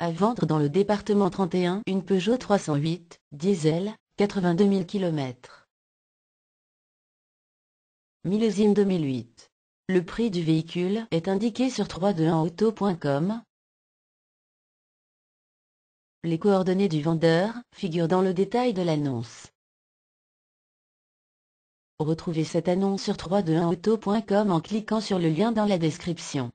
À vendre dans le département 31 une Peugeot 308, diesel, 82 000 km. Millésime 2008. Le prix du véhicule est indiqué sur 321auto.com. Les coordonnées du vendeur figurent dans le détail de l'annonce. Retrouvez cette annonce sur 321auto.com en cliquant sur le lien dans la description.